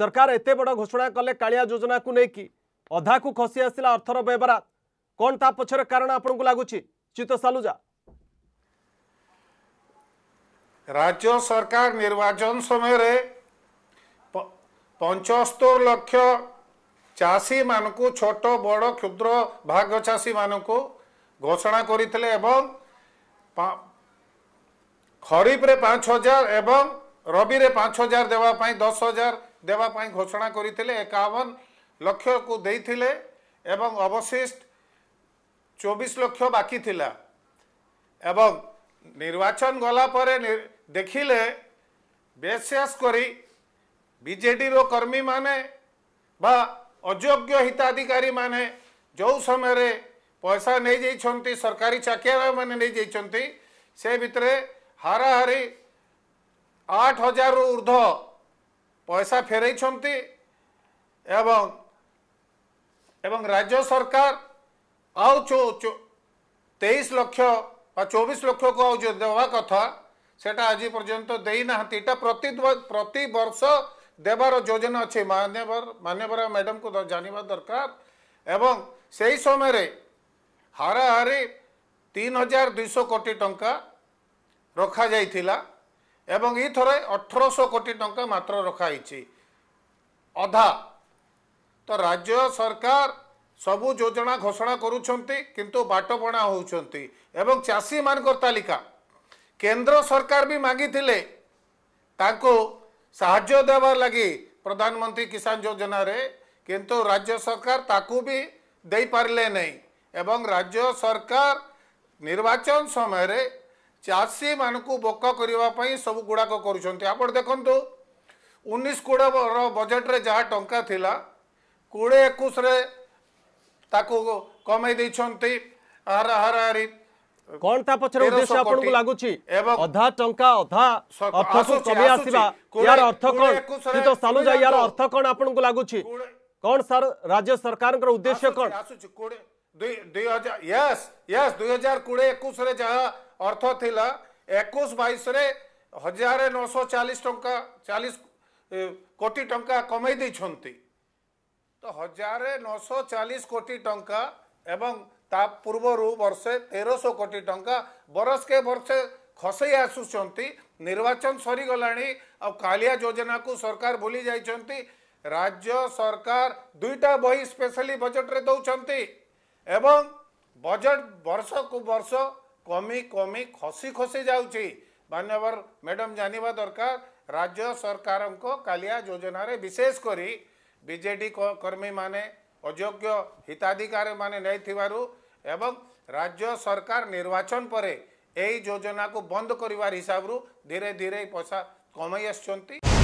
সরকার এতে বড় ঘোষণা কলে কালিয়া যোজনা নেই অধা কু খসি আসা অর্থর ব্যবরাত কণ তা পছরে কারণ আপনার লাগুচি চিত সালুজা রাজ্য সরকার নির্বাচন সময় পঞ্চস্তর লক্ষ চাষী মানুষ ছোট বড় ক্ষুদ্র ভাগ চাষী মানুষ ঘোষণা করে এবং খরিফরে পাঁচ হাজার এবং রবিরে পাঁচ হাজার দেওয়া দশ হাজার ଦେବା ପାଇଁ ଘୋଷଣା କରିଥିଲେ ଏକାବନ ଲକ୍ଷକୁ ଦେଇଥିଲେ ଏବଂ ଅବଶିଷ୍ଟ ଚବିଶ ଲକ୍ଷ ବାକି ଥିଲା ଏବଂ ନିର୍ବାଚନ ଗଲା ପରେ ଦେଖିଲେ ବିଶେଷ କରି ବିଜେଡ଼ିର କର୍ମୀମାନେ ବା ଅଯୋଗ୍ୟ ହିତାଧିକାରୀମାନେ ଯେଉଁ ସମୟରେ ପଇସା ନେଇଯାଇଛନ୍ତି ସରକାରୀ ଚାକିରିଆମାନେ ନେଇଯାଇଛନ୍ତି ସେ ଭିତରେ ହାରାହାରି ଆଠ ହଜାରରୁ ଉର୍ଦ୍ଧ୍ୱ ପଇସା ଫେରାଇଛନ୍ତି ଏବଂ ଏବଂ ରାଜ୍ୟ ସରକାର ଆଉ ତେଇଶ ଲକ୍ଷ ବା ଚବିଶ ଲକ୍ଷକୁ ଆଉ ଯେଉଁ ଦେବା କଥା ସେଇଟା ଆଜି ପର୍ଯ୍ୟନ୍ତ ଦେଇନାହାନ୍ତି ଏଇଟା ପ୍ରତି ପ୍ରତି ବର୍ଷ ଦେବାର ଯୋଜନା ଅଛି ମାନ୍ୟବର ମାନ୍ୟବର ମ୍ୟାଡ଼ାମ୍ଙ୍କୁ ଜାଣିବା ଦରକାର ଏବଂ ସେହି ସମୟରେ ହାରାହାରି ତିନି ହଜାର ଦୁଇଶହ କୋଟି ଟଙ୍କା ରଖାଯାଇଥିଲା ଏବଂ ଏଥର ଅଠରଶହ କୋଟି ଟଙ୍କା ମାତ୍ର ରଖାହେଇଛି ଅଧା ତ ରାଜ୍ୟ ସରକାର ସବୁ ଯୋଜନା ଘୋଷଣା କରୁଛନ୍ତି କିନ୍ତୁ ବାଟ ବାଟପଣା ହେଉଛନ୍ତି ଏବଂ ଚାଷୀମାନଙ୍କର ତାଲିକା କେନ୍ଦ୍ର ସରକାର ବି ମାଗିଥିଲେ ତାଙ୍କୁ ସାହାଯ୍ୟ ଦେବା ଲାଗି ପ୍ରଧାନମନ୍ତ୍ରୀ କିଷାନ ଯୋଜନାରେ କିନ୍ତୁ ରାଜ୍ୟ ସରକାର ତାକୁ ବି ଦେଇପାରିଲେ ନାହିଁ ଏବଂ ରାଜ୍ୟ ସରକାର ନିର୍ବାଚନ ସମୟରେ ଚାଷୀମାନଙ୍କୁ ବକ କରିବା ପାଇଁ ସବୁ ଗୁଡ଼ାକ କରୁଛନ୍ତି ଆପଣ ଦେଖନ୍ତୁ ଉଣେଇଶ କୋଡ଼ିଏର ବଜେଟ୍ରେ ଯାହା ଟଙ୍କା ଥିଲା କୋଡ଼ିଏ ଏକୋଇଶରେ ତାକୁ କମେଇ ଦେଇଛନ୍ତି ହାରାହାରି କଣ ତା ପଛରେ ଉଦ୍ଦେଶ୍ୟ ଆପଣଙ୍କୁ ଲାଗୁଛି ଅଧା ଟଙ୍କା ଅଧା ଅର୍ଥକୁ କମେଇ ଆସିବା ୟାର ଅର୍ଥ କଣ କିନ୍ତୁ ସାଲୁଜା ୟାର ଅର୍ଥ କଣ ଆପଣଙ୍କୁ ଲାଗୁଛି କଣ ସାର୍ ରାଜ୍ୟ ସରକାରଙ୍କର ଉଦ୍ଦେଶ୍ୟ କଣ ଆସୁଛି କୋଡ଼ିଏ ଦୁଇ ଦୁଇ ହଜାର ୟେସ୍ ୟେସ୍ ଦୁଇ ହଜାର କୋଡ଼ିଏ ଏକୋଇଶରେ ଯାହା अर्थ थी एक बैस हजार नौश चालीस टा चालीस कोटी टाइम कमे तो हजार नौश चालीस कोटी टंका एवं ता पूर्व बर्षे तेरश कोटी टंका बरस के बर्षे खसई आसुंच निर्वाचन सरीगला कालिया योजना को सरकार भूली जा राज्य सरकार दुईटा बही स्पेशली बजेट्रे दौर एवं बजट बर्ष को वर्ष कमी कमी खसी खसी जावर मैडम जानवा दरकार राज्य सरकार को कालिया योजना रे विशेष करी कर्मी माने अयोग्य हिताधिकारी मान नहीं एवं राज्य सरकार निर्वाचन पर यह योजना को बंद कर हिसाब धीरे धीरे पैसा कमई आ